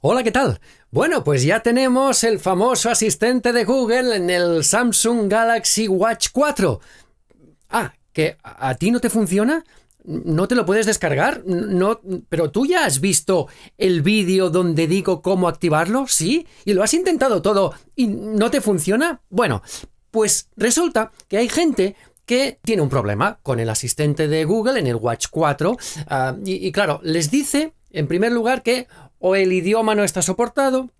Hola, ¿qué tal? Bueno, pues ya tenemos el famoso asistente de Google en el Samsung Galaxy Watch 4. Ah, ¿que a, ti no te funciona? ¿No te lo puedes descargar? No, pero tú ya has visto el vídeo donde digo cómo activarlo, ¿sí? Y lo has intentado todo y no te funciona? Bueno, pues resulta que hay gente que tiene un problema con el asistente de Google en el Watch 4 ah, y claro, les dice en primer lugar que o el idioma no está soportado,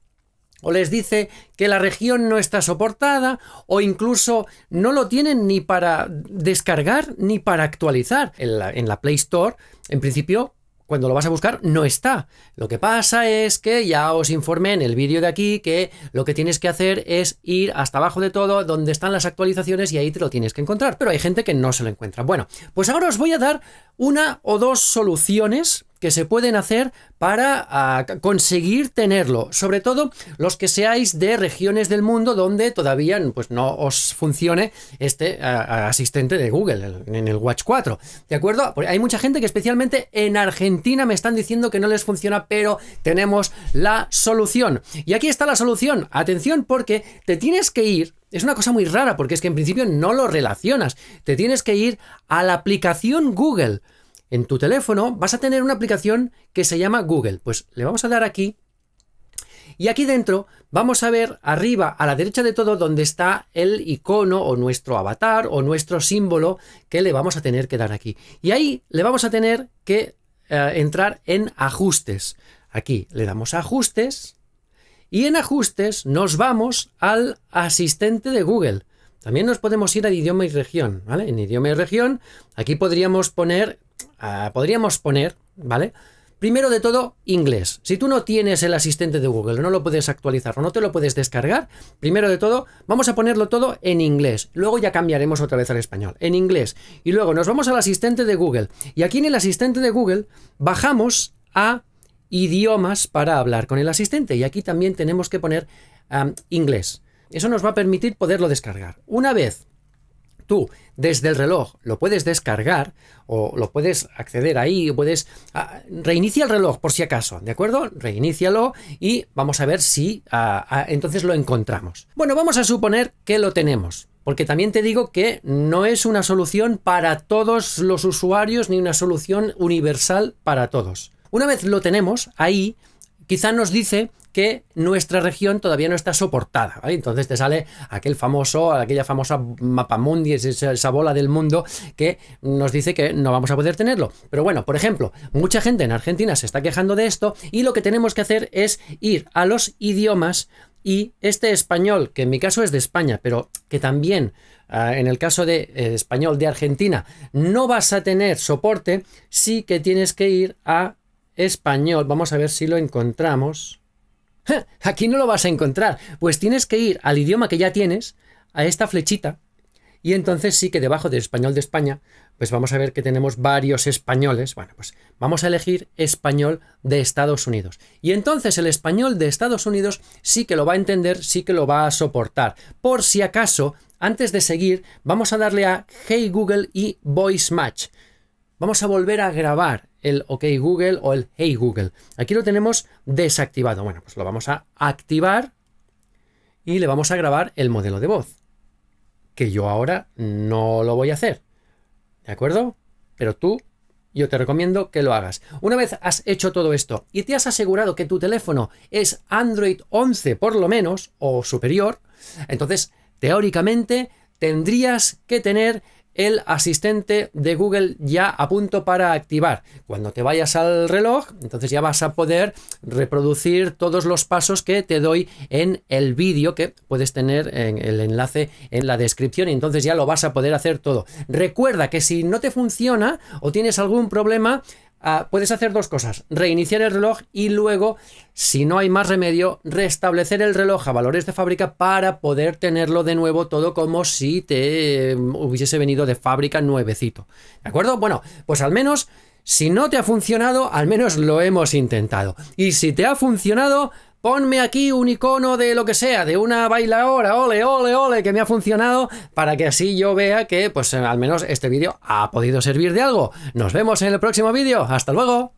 o les dice que la región no está soportada, o incluso no lo tienen ni para descargar ni para actualizar. En la, Play Store, en principio, cuando lo vas a buscar no está. Lo que pasa es que ya os informé en el vídeo de aquí que lo que tienes que hacer es ir hasta abajo de todo donde están las actualizaciones y ahí te lo tienes que encontrar. Pero hay gente que no se lo encuentra. Bueno, pues ahora os voy a dar una o dos soluciones que se pueden hacer para ah, conseguir tenerlo. Sobre todo los que seáis de regiones del mundo donde todavía pues, no os funcione este ah, asistente de Google en el Watch 4. ¿De acuerdo? Hay mucha gente que especialmente en Argentina me están diciendo que no les funciona, pero tenemos la solución. Y aquí está la solución. Atención porque te tienes que ir es una cosa muy rara porque es que en principio no lo relacionas. Te tienes que ir a la aplicación Google en tu teléfono vas a tener una aplicación que se llama Google. Pues le vamos a dar aquí y aquí dentro vamos a ver arriba a la derecha de todo donde está el icono o nuestro avatar o nuestro símbolo que le vamos a tener que dar aquí. Y ahí le vamos a tener que eh, entrar en ajustes. Aquí le damos a ajustes y en ajustes nos vamos al asistente de Google. También nos podemos ir a idioma y región, En idioma y región, aquí podríamos poner Ah, podríamos poner, ¿vale? Primero de todo, inglés. Si tú no tienes el asistente de Google, no lo puedes actualizar o no te lo puedes descargar, primero de todo, vamos a ponerlo todo en inglés. Luego ya cambiaremos otra vez al español, en inglés. Y luego nos vamos al asistente de Google. Y aquí en el asistente de Google bajamos a idiomas para hablar con el asistente. Y aquí también tenemos que poner inglés. Eso nos va a permitir poderlo descargar. Una vez tú desde el reloj lo puedes descargar o lo puedes acceder ahí, puedes ah, reinicia el reloj por si acaso, ¿de acuerdo? Reinícialo y vamos a ver si ah, ah, entonces lo encontramos. Bueno, vamos a suponer que lo tenemos. Porque también te digo que no es una solución para todos los usuarios ni una solución universal para todos. Una vez lo tenemos ahí, quizá nos dice que nuestra región todavía no está soportada. Entonces te sale aquel famoso, aquella famosa mapamundi, esa, bola del mundo que nos dice que no vamos a poder tenerlo. Pero bueno, por ejemplo, mucha gente en Argentina se está quejando de esto y lo que tenemos que hacer es ir a los idiomas y este español, que en mi caso es de España, pero que también ah, en el caso de eh, español de Argentina no vas a tener soporte, sí que tienes que ir a español. Vamos a ver si lo encontramos. Aquí no lo vas a encontrar. Pues tienes que ir al idioma que ya tienes, a esta flechita, y entonces sí que debajo del español de España, pues vamos a ver que tenemos varios españoles. Bueno, pues vamos a elegir español de Estados Unidos. Y entonces el español de Estados Unidos sí que lo va a entender, sí que lo va a soportar. Por si acaso, antes de seguir, vamos a darle a Hey Google y Voice Match. Vamos a volver a grabar el OK Google o el Hey Google. Aquí lo tenemos desactivado. Bueno, pues lo vamos a activar y le vamos a grabar el modelo de voz, que yo ahora no lo voy a hacer. ¿De acuerdo? Pero tú, yo te recomiendo que lo hagas. Una vez has hecho todo esto y te has asegurado que tu teléfono es Android 11 por lo menos o superior, entonces teóricamente tendrías que tener el asistente de Google ya a punto para activar. Cuando te vayas al reloj, entonces ya vas a poder reproducir todos los pasos que te doy en el vídeo que puedes tener en el enlace en la descripción y entonces ya lo vas a poder hacer todo. Recuerda que si no te funciona o tienes algún problema, Ah, puedes hacer dos cosas, reiniciar el reloj y luego, si no hay más remedio, restablecer el reloj a valores de fábrica para poder tenerlo de nuevo todo como si te mm, hubiese venido de fábrica nuevecito. ¿De acuerdo? Bueno, pues al menos, si no te ha funcionado, al menos lo hemos intentado. Y si te ha funcionado, ponme aquí un icono de lo que sea, de una bailadora, ole, ole, ole, que me ha funcionado, para que así yo vea que, pues al menos este vídeo ha podido servir de algo. Nos vemos en el próximo vídeo, hasta luego.